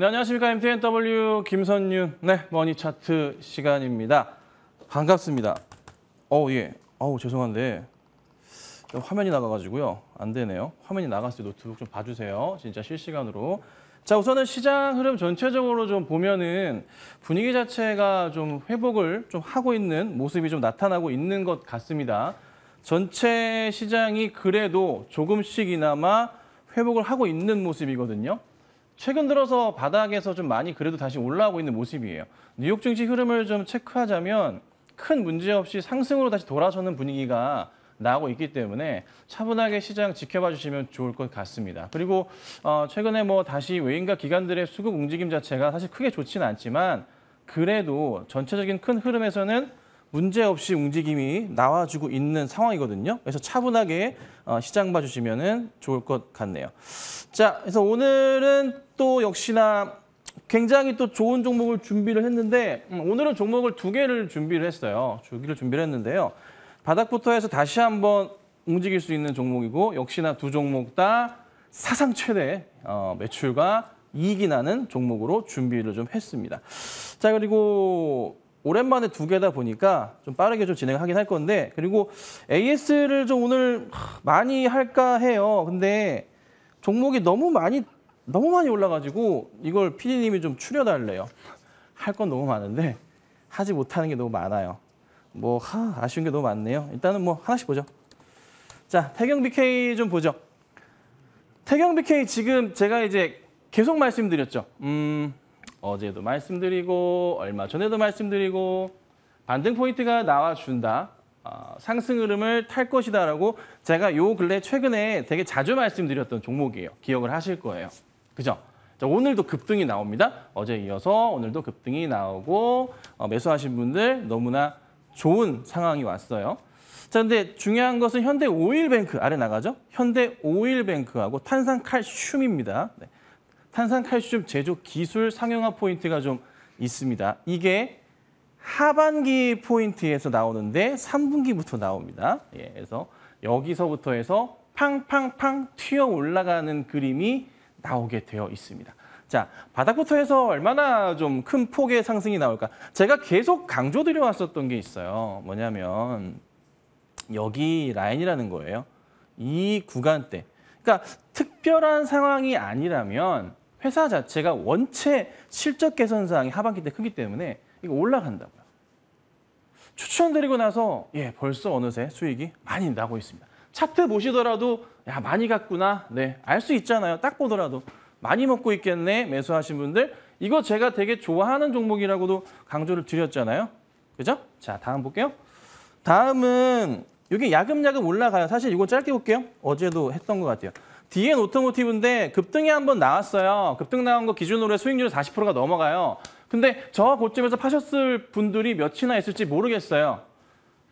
네, 안녕하십니까. MTNW 김선윤. 네, 머니 차트 시간입니다. 반갑습니다. 어 예. 어우, 죄송한데. 화면이 나가가지고요. 안 되네요. 화면이 나갔어요. 노트북 좀 봐주세요. 진짜 실시간으로. 자, 우선은 시장 흐름 전체적으로 좀 보면은 분위기 자체가 좀 회복을 좀 하고 있는 모습이 좀 나타나고 있는 것 같습니다. 전체 시장이 그래도 조금씩이나마 회복을 하고 있는 모습이거든요. 최근 들어서 바닥에서 좀 많이 그래도 다시 올라오고 있는 모습이에요. 뉴욕 증시 흐름을 좀 체크하자면 큰 문제 없이 상승으로 다시 돌아서는 분위기가 나오고 있기 때문에 차분하게 시장 지켜봐 주시면 좋을 것 같습니다. 그리고 어, 최근에 뭐 다시 외인과 기관들의 수급 움직임 자체가 사실 크게 좋지는 않지만 그래도 전체적인 큰 흐름에서는 문제없이 움직임이 나와주고 있는 상황이거든요. 그래서 차분하게 어, 시장 봐주시면 좋을 것 같네요. 자, 그래서 오늘은 또 역시나 굉장히 또 좋은 종목을 준비를 했는데 음, 오늘은 종목을 두 개를 준비를 했어요. 두 개를 준비를 했는데요. 바닥부터 해서 다시 한번 움직일 수 있는 종목이고 역시나 두 종목 다 사상 최대 어, 매출과 이익이 나는 종목으로 준비를 좀 했습니다. 자 그리고 오랜만에 두 개다 보니까 좀 빠르게 좀 진행하긴 할 건데 그리고 AS를 좀 오늘 많이 할까 해요. 근데 종목이 너무 많이 너무 많이 올라가지고 이걸 PD님이 좀 추려달래요. 할 건 너무 많은데 하지 못하는 게 너무 많아요. 뭐 하, 아쉬운 게 너무 많네요. 일단은 뭐 하나씩 보죠. 자, 태경 BK 좀 보죠. 태경 BK 지금 제가 이제 계속 말씀드렸죠. 음, 어제도 말씀드리고 얼마 전에도 말씀드리고 반등 포인트가 나와준다. 어, 상승 흐름을 탈 것이다 라고 제가 요 근래 최근에 되게 자주 말씀드렸던 종목이에요. 기억을 하실 거예요. 그죠? 자, 오늘도 급등이 나옵니다. 어제 이어서 오늘도 급등이 나오고 어, 매수하신 분들 너무나 좋은 상황이 왔어요. 자, 근데 중요한 것은 현대 오일뱅크 아래 나가죠? 현대 오일뱅크하고 탄산칼슘입니다. 네. 탄산칼슘 제조 기술 상용화 포인트가 좀 있습니다. 이게 하반기 포인트에서 나오는데 3분기부터 나옵니다. 예, 그래서 여기서부터 해서 팡팡팡 튀어 올라가는 그림이 나오게 되어 있습니다. 자, 바닥부터 해서 얼마나 좀 큰 폭의 상승이 나올까? 제가 계속 강조드려 왔었던 게 있어요. 뭐냐면 여기 라인이라는 거예요. 이 구간대. 그러니까 특별한 상황이 아니라면 회사 자체가 원체 실적 개선 사항이 하반기 때 크기 때문에 이거 올라간다고요. 추천드리고 나서 예 벌써 어느새 수익이 많이 나고 있습니다. 차트 보시더라도 야 많이 갔구나 네 알 수 있잖아요. 딱 보더라도 많이 먹고 있겠네 매수하신 분들 이거 제가 되게 좋아하는 종목이라고도 강조를 드렸잖아요. 그죠? 자 다음 볼게요. 다음은 이게 야금야금 올라가요. 사실 이거 짧게 볼게요. 어제도 했던 것 같아요. DN 오토모티브인데 급등이 한 번 나왔어요. 급등 나온 거 기준으로 수익률 40%가 넘어가요. 근데 저 고점에서 파셨을 분들이 몇이나 있을지 모르겠어요.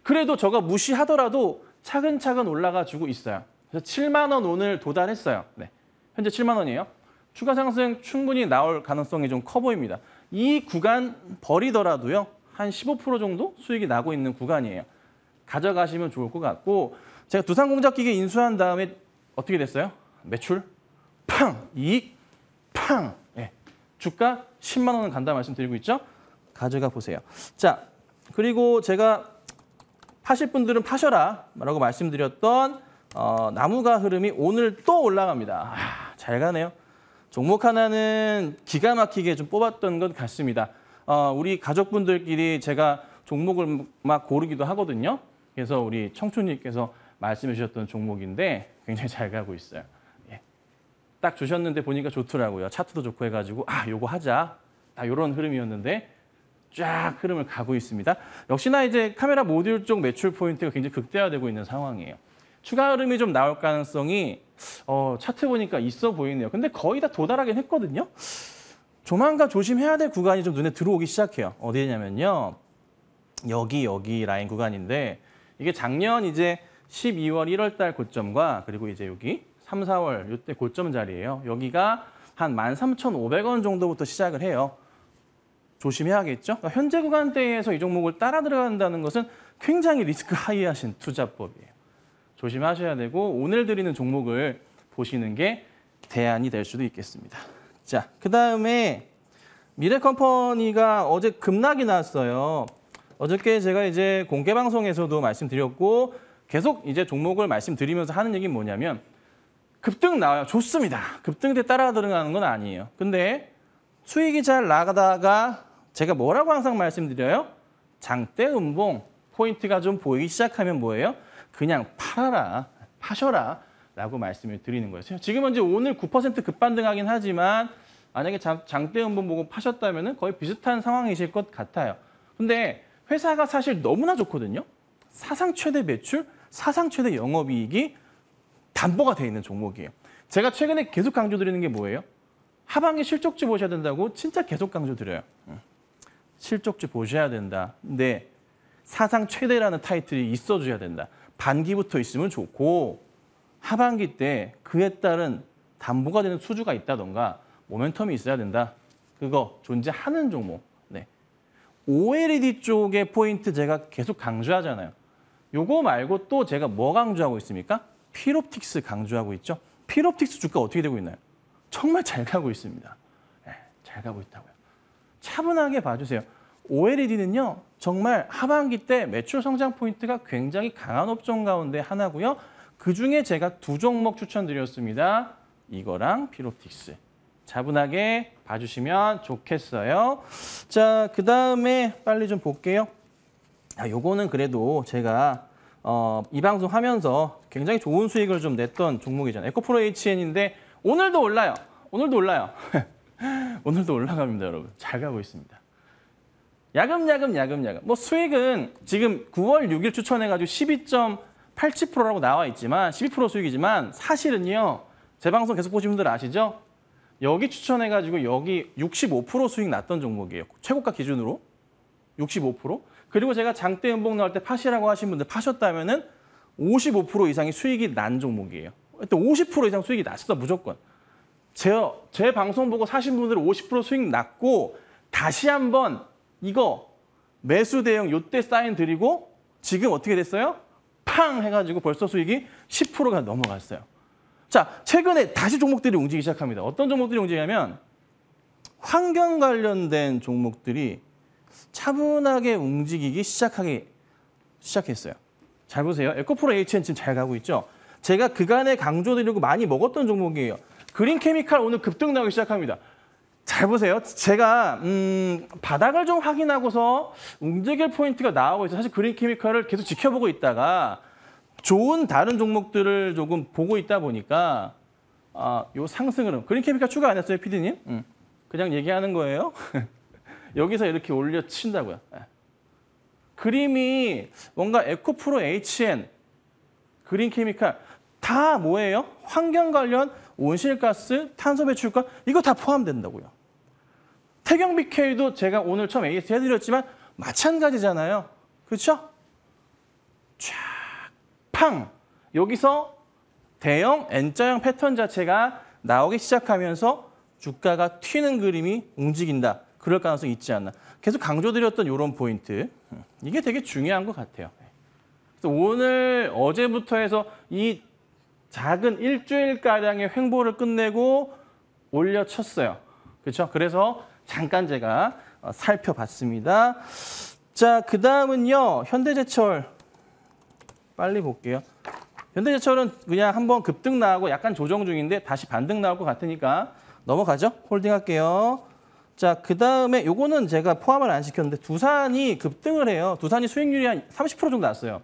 그래도 저가 무시하더라도 차근차근 올라가 주고 있어요. 그래서 7만 원 오늘 도달했어요. 네. 현재 7만 원이에요. 추가 상승 충분히 나올 가능성이 좀 커 보입니다. 이 구간 버리더라도요. 한 15% 정도 수익이 나고 있는 구간이에요. 가져가시면 좋을 것 같고 제가 두산공작기계 인수한 다음에 어떻게 됐어요? 매출 팡! 이익 팡! 예. 주가 10만 원은 간다 말씀드리고 있죠? 가져가 보세요. 자, 그리고 제가 파실 분들은 파셔라 라고 말씀드렸던 어, 나무가 흐름이 오늘 또 올라갑니다. 아, 잘 가네요. 종목 하나는 기가 막히게 좀 뽑았던 것 같습니다. 어, 우리 가족분들끼리 제가 종목을 막 고르기도 하거든요. 그래서 우리 청춘님께서 말씀해 주셨던 종목인데 굉장히 잘 가고 있어요. 딱 주셨는데 보니까 좋더라고요. 차트도 좋고 해가지고 아 요거 하자. 다요런 흐름이었는데 쫙 흐름을 가고 있습니다. 역시나 이제 카메라 모듈 쪽 매출 포인트가 굉장히 극대화되고 있는 상황이에요. 추가 흐름이 좀 나올 가능성이 어, 차트 보니까 있어 보이네요. 근데 거의 다 도달하긴 했거든요. 조만간 조심해야 될 구간이 좀 눈에 들어오기 시작해요. 어디냐면요. 여기 여기 라인 구간인데 이게 작년 이제 12월 1월 달 고점과 그리고 이제 여기 3, 4월 이때 고점 자리예요. 여기가 한 13,500원 정도부터 시작을 해요. 조심해야겠죠? 그러니까 현재 구간대에서 이 종목을 따라 들어간다는 것은 굉장히 리스크 하이하신 투자법이에요. 조심하셔야 되고 오늘 드리는 종목을 보시는 게 대안이 될 수도 있겠습니다. 자, 그 다음에 미래컴퍼니가 어제 급락이 났어요. 어저께 제가 이제 공개 방송에서도 말씀드렸고 계속 이제 종목을 말씀드리면서 하는 얘기는 뭐냐면 급등 나와요. 좋습니다. 급등 때 따라 들어가는 건 아니에요. 근데 수익이 잘 나가다가 제가 뭐라고 항상 말씀드려요? 장대 음봉 포인트가 좀 보이기 시작하면 뭐예요? 그냥 팔아라, 파셔라 라고 말씀을 드리는 거예요. 지금은 이제 오늘 9% 급반등하긴 하지만 만약에 장대 음봉 보고 파셨다면 거의 비슷한 상황이실 것 같아요. 근데 회사가 사실 너무나 좋거든요. 사상 최대 매출, 사상 최대 영업이익이 담보가 돼 있는 종목이에요. 제가 최근에 계속 강조드리는 게 뭐예요? 하반기 실적주 보셔야 된다고 진짜 계속 강조드려요. 실적주 보셔야 된다. 근데 네. 사상 최대라는 타이틀이 있어줘야 된다. 반기부터 있으면 좋고 하반기 때 그에 따른 담보가 되는 수주가 있다던가 모멘텀이 있어야 된다. 그거 존재하는 종목. 네. OLED 쪽의 포인트 제가 계속 강조하잖아요. 요거 말고 또 제가 뭐 강조하고 있습니까? 피롭틱스 강조하고 있죠. 피롭틱스 주가 어떻게 되고 있나요? 정말 잘 가고 있습니다. 네, 잘 가고 있다고요. 차분하게 봐주세요. OLED는요, 정말 하반기 때 매출 성장 포인트가 굉장히 강한 업종 가운데 하나고요. 그중에 제가 두 종목 추천드렸습니다. 이거랑 피롭틱스. 차분하게 봐주시면 좋겠어요. 자, 그 다음에 빨리 좀 볼게요. 아, 요거는 그래도 제가 어, 이 방송 하면서 굉장히 좋은 수익을 좀 냈던 종목이잖아요. 에코프로 HN인데 오늘도 올라요. 오늘도 올라요. 오늘도 올라갑니다, 여러분. 잘 가고 있습니다. 야금야금 야금야금. 뭐 수익은 지금 9월 6일 추천해가지고 12.87%라고 나와 있지만 12% 수익이지만 사실은요. 제 방송 계속 보신 분들 아시죠? 여기 추천해가지고 여기 65% 수익 났던 종목이에요. 최고가 기준으로. 65% 그리고 제가 장대 연봉 나올 때 파시라고 하신 분들 파셨다면은 55% 이상이 수익이 난 종목이에요. 50% 이상 수익이 났어 무조건. 제, 제 방송 보고 사신 분들은 50% 수익 났고 다시 한번 이거 매수 대응 요 때 사인 드리고 지금 어떻게 됐어요? 팡 해가지고 벌써 수익이 10%가 넘어갔어요. 자, 최근에 다시 종목들이 움직이기 시작합니다. 어떤 종목들이 움직이냐면 환경 관련된 종목들이 차분하게 움직이기 시작하기 시작했어요. 잘 보세요. 에코프로 HN 지금 잘 가고 있죠? 제가 그간에 강조드리고 많이 먹었던 종목이에요. 그린 케미칼 오늘 급등나기 시작합니다. 잘 보세요. 제가 음, 바닥을 좀 확인하고서 움직일 포인트가 나오고 있어요. 사실 그린 케미칼을 계속 지켜보고 있다가 좋은 다른 종목들을 조금 보고 있다 보니까 아, 요 상승 흐름. 그린 케미칼 추가 안 했어요, 피디님? 음, 그냥 얘기하는 거예요. 여기서 이렇게 올려 친다고요. 예. 그림이 뭔가 에코프로 HN, 그린 케미칼 다 뭐예요? 환경 관련 온실가스, 탄소 배출가 이거 다 포함된다고요. 태경 BK도 제가 오늘 처음 AS 해드렸지만 마찬가지잖아요. 그렇죠? 쫙, 팡! 여기서 대형 N자형 패턴 자체가 나오기 시작하면서 주가가 튀는 그림이 움직인다. 그럴 가능성이 있지 않나. 계속 강조드렸던 이런 포인트. 이게 되게 중요한 것 같아요. 그래서 오늘 어제부터 해서 이 작은 일주일가량의 횡보를 끝내고 올려쳤어요. 그렇죠? 그래서 잠깐 제가 어, 살펴봤습니다. 자, 그 다음은요. 현대제철. 빨리 볼게요. 현대제철은 그냥 한번 급등 나오고 약간 조정 중인데 다시 반등 나올 것 같으니까 넘어가죠. 홀딩할게요. 자, 그 다음에 요거는 제가 포함을 안 시켰는데 두산이 급등을 해요. 두산이 수익률이 한 30% 정도 났어요.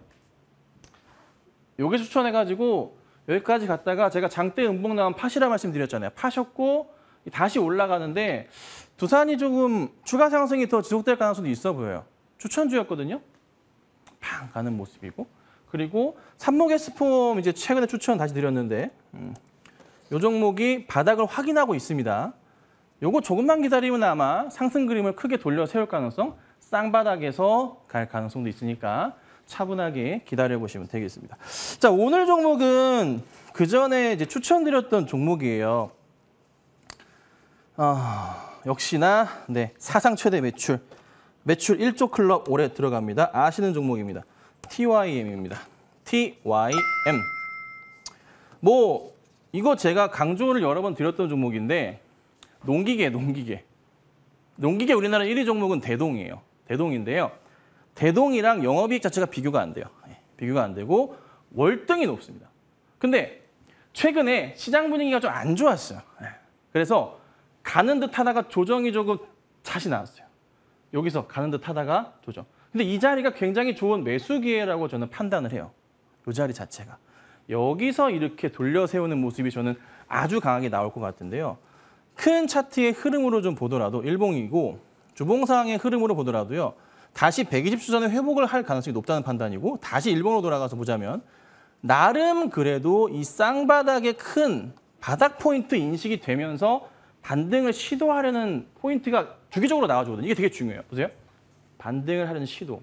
요게 추천해가지고 여기까지 갔다가 제가 장대 음봉 나온 파시라 말씀드렸잖아요. 파셨고 다시 올라가는데 두산이 조금 추가 상승이 더 지속될 가능성도 있어 보여요. 추천주였거든요. 팡 가는 모습이고 그리고 삼목에스폼 이제 최근에 추천 다시 드렸는데 음, 요 종목이 바닥을 확인하고 있습니다. 요거 조금만 기다리면 아마 상승 그림을 크게 돌려 세울 가능성, 쌍바닥에서 갈 가능성도 있으니까 차분하게 기다려보시면 되겠습니다. 자, 오늘 종목은 그 전에 이제 추천드렸던 종목이에요. 아, 역시나 네 사상 최대 매출, 매출 1조 클럽 올해 들어갑니다. 아시는 종목입니다. TYM입니다. TYM. 뭐 이거 제가 강조를 여러 번 드렸던 종목인데 농기계, 농기계. 농기계 우리나라 1위 종목은 대동이에요. 대동인데요. 대동이랑 영업이익 자체가 비교가 안 돼요. 예, 비교가 안 되고 월등히 높습니다. 근데 최근에 시장 분위기가 좀 안 좋았어요. 예, 그래서 가는 듯 하다가 조정이 조금 다시 나왔어요. 여기서 가는 듯 하다가 조정. 근데 이 자리가 굉장히 좋은 매수 기회라고 저는 판단을 해요. 이 자리 자체가. 여기서 이렇게 돌려 세우는 모습이 저는 아주 강하게 나올 것 같은데요. 큰 차트의 흐름으로 좀 보더라도 일봉이고 주봉상의 흐름으로 보더라도요. 다시 120주 전에 회복을 할 가능성이 높다는 판단이고 다시 일본으로 돌아가서 보자면 나름 그래도 이 쌍바닥의 큰 바닥 포인트 인식이 되면서 반등을 시도하려는 포인트가 주기적으로 나와주거든요. 이게 되게 중요해요. 보세요. 반등을 하려는 시도.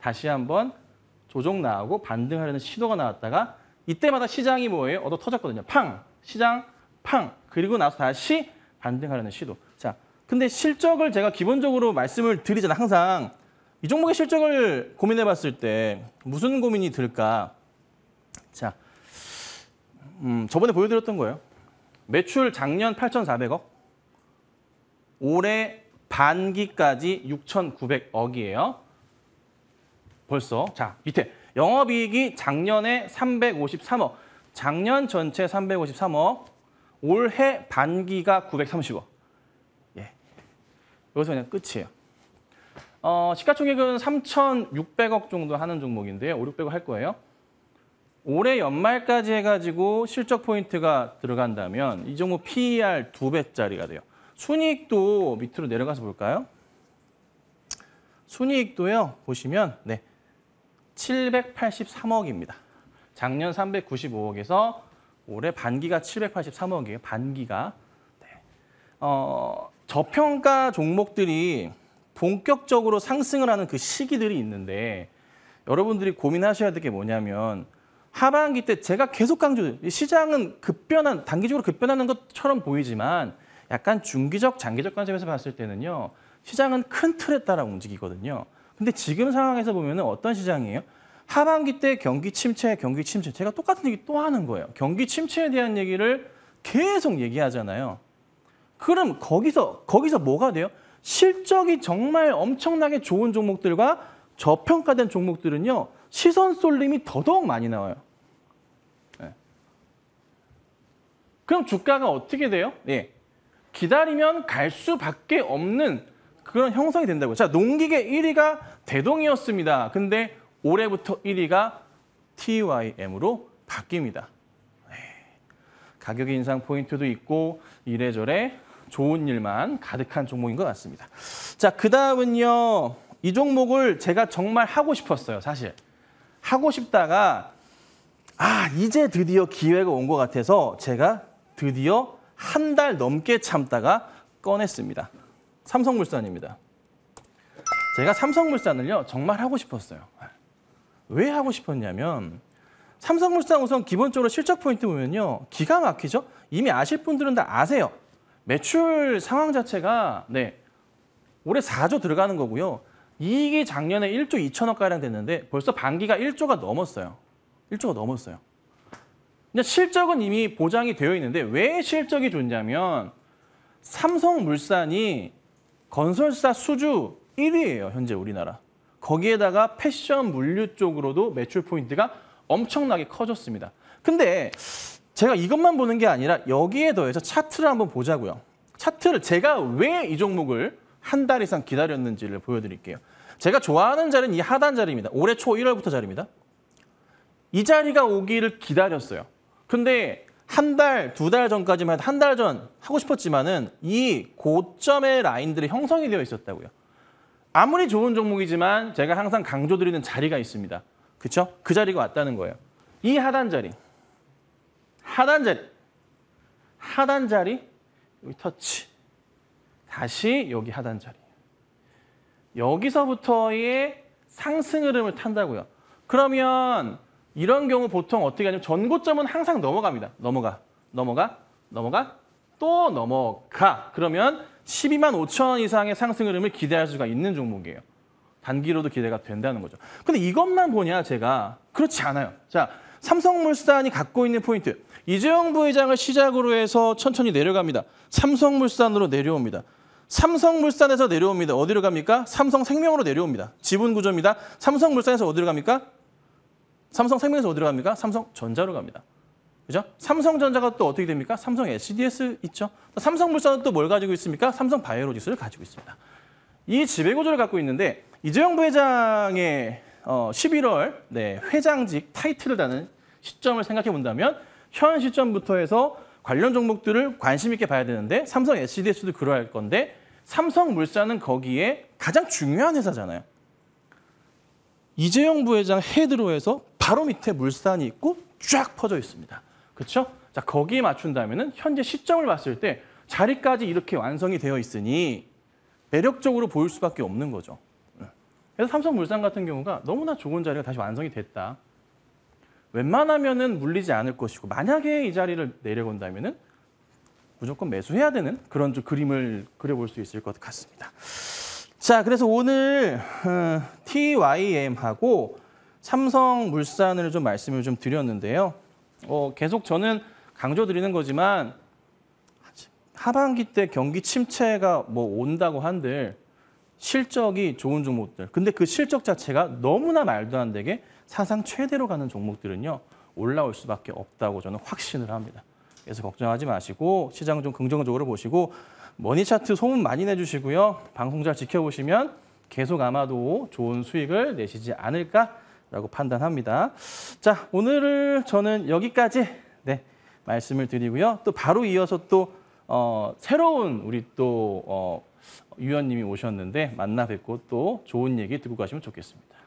다시 한번 조정 나오고 반등하려는 시도가 나왔다가 이때마다 시장이 뭐예요? 얻어 터졌거든요. 팡! 시장 팡 그리고 나서 다시 반등하려는 시도. 자, 근데 실적을 제가 기본적으로 말씀을 드리잖아 항상 이 종목의 실적을 고민해봤을 때 무슨 고민이 들까? 자, 음, 저번에 보여드렸던 거예요. 매출 작년 8,400억, 올해 반기까지 6,900억이에요. 벌써 자 밑에 영업이익이 작년에 353억, 작년 전체 353억, 올해 반기가 930억. 예. 여기서 그냥 끝이에요. 어, 시가총액은 3,600억 정도 하는 종목인데요. 5, 600억 할 거예요. 올해 연말까지 해가지고 실적 포인트가 들어간다면 이 종목 PER 두 배짜리가 돼요. 순이익도 밑으로 내려가서 볼까요? 순이익도요. 보시면 네 783억입니다. 작년 395억에서 올해 반기가 783억이에요. 반기가. 네. 어, 저평가 종목들이 본격적으로 상승을 하는 그 시기들이 있는데 여러분들이 고민하셔야 될 게 뭐냐면 하반기 때 제가 계속 강조 시장은 급변한 단기적으로 급변하는 것처럼 보이지만 약간 중기적 장기적 관점에서 봤을 때는요 시장은 큰 틀에 따라 움직이거든요. 근데 지금 상황에서 보면 어떤 시장이에요? 하반기 때 경기 침체, 경기 침체. 제가 똑같은 얘기 또 하는 거예요. 경기 침체에 대한 얘기를 계속 얘기하잖아요. 그럼 거기서 거기서 뭐가 돼요? 실적이 정말 엄청나게 좋은 종목들과 저평가된 종목들은요. 시선 쏠림이 더더욱 많이 나와요. 네. 그럼 주가가 어떻게 돼요? 예. 기다리면 갈 수밖에 없는 그런 형성이 된다고요. 자, 농기계 1위가 대동이었습니다. 근데 올해부터 1위가 TYM으로 바뀝니다. 네. 가격 인상 포인트도 있고 이래저래 좋은 일만 가득한 종목인 것 같습니다. 자, 그 다음은요. 이 종목을 제가 정말 하고 싶었어요, 사실. 하고 싶다가 아, 이제 드디어 기회가 온 것 같아서 제가 드디어 한 달 넘게 참다가 꺼냈습니다. 삼성물산입니다. 제가 삼성물산을요, 정말 하고 싶었어요. 왜 하고 싶었냐면 삼성물산 우선 기본적으로 실적 포인트 보면요. 기가 막히죠? 이미 아실 분들은 다 아세요. 매출 상황 자체가 네 올해 4조 들어가는 거고요. 이익이 작년에 1조 2천억가량 됐는데 벌써 반기가 1조가 넘었어요. 1조가 넘었어요. 근데 실적은 이미 보장이 되어 있는데 왜 실적이 좋냐면 삼성물산이 건설사 수주 1위예요. 현재 우리나라. 거기에다가 패션 물류 쪽으로도 매출 포인트가 엄청나게 커졌습니다. 근데 제가 이것만 보는 게 아니라 여기에 더해서 차트를 한번 보자고요. 차트를 제가 왜 이 종목을 한 달 이상 기다렸는지를 보여드릴게요. 제가 좋아하는 자리는 이 하단 자리입니다. 올해 초 1월부터 자리입니다. 이 자리가 오기를 기다렸어요. 근데 한 달, 두 달 전까지만 해도 한 달 전 하고 싶었지만은 이 고점의 라인들이 형성이 되어 있었다고요. 아무리 좋은 종목이지만 제가 항상 강조드리는 자리가 있습니다. 그렇죠? 그 자리가 왔다는 거예요. 이 하단 자리, 하단 자리, 하단 자리, 여기 터치, 다시 여기 하단 자리. 여기서부터의 상승 흐름을 탄다고요. 그러면 이런 경우 보통 어떻게 하냐면 전고점은 항상 넘어갑니다. 넘어가, 넘어가, 넘어가, 또 넘어가. 그러면 12만 5천 원 이상의 상승 흐름을 기대할 수가 있는 종목이에요. 단기로도 기대가 된다는 거죠. 근데 이것만 보냐 제가 그렇지 않아요. 자, 삼성물산이 갖고 있는 포인트. 이재용 부회장을 시작으로 해서 천천히 내려갑니다. 삼성물산으로 내려옵니다. 삼성물산에서 내려옵니다. 어디로 갑니까? 삼성생명으로 내려옵니다. 지분 구조입니다. 삼성물산에서 어디로 갑니까? 삼성생명에서 어디로 갑니까? 삼성전자로 갑니다. 그죠? 삼성전자가 또 어떻게 됩니까? 삼성 SDS 있죠. 삼성물산은 또 뭘 가지고 있습니까? 삼성 바이오로직스를 가지고 있습니다. 이 지배구조를 갖고 있는데 이재용 부회장의 어, 11월 네, 회장직 타이틀을 다는 시점을 생각해 본다면 현 시점부터 해서 관련 종목들을 관심 있게 봐야 되는데 삼성 SDS도 그러할 건데 삼성물산은 거기에 가장 중요한 회사잖아요. 이재용 부회장 헤드로 해서 바로 밑에 물산이 있고 쫙 퍼져 있습니다. 그렇죠? 자, 거기에 맞춘다면 현재 시점을 봤을 때 자리까지 이렇게 완성이 되어 있으니 매력적으로 보일 수밖에 없는 거죠. 예. 그래서 삼성물산 같은 경우가 너무나 좋은 자리가 다시 완성이 됐다. 웬만하면은 물리지 않을 것이고 만약에 이 자리를 내려온다면은 무조건 매수해야 되는 그런 좀 그림을 그려볼 수 있을 것 같습니다. 자, 그래서 오늘 어, TYM하고 삼성물산을 좀 말씀을 좀 드렸는데요. 어, 계속 저는 강조드리는 거지만 하반기 때 경기 침체가 뭐 온다고 한들 실적이 좋은 종목들. 근데 그 실적 자체가 너무나 말도 안 되게 사상 최대로 가는 종목들은요. 올라올 수밖에 없다고 저는 확신을 합니다. 그래서 걱정하지 마시고 시장 좀 긍정적으로 보시고 머니 차트 소문 많이 내주시고요. 방송 잘 지켜보시면 계속 아마도 좋은 수익을 내시지 않을까 라고 판단합니다. 자, 오늘 저는 여기까지 네, 말씀을 드리고요. 또 바로 이어서 또 어, 새로운 우리 또 어, 위원님이 오셨는데 만나 뵙고 또 좋은 얘기 듣고 가시면 좋겠습니다.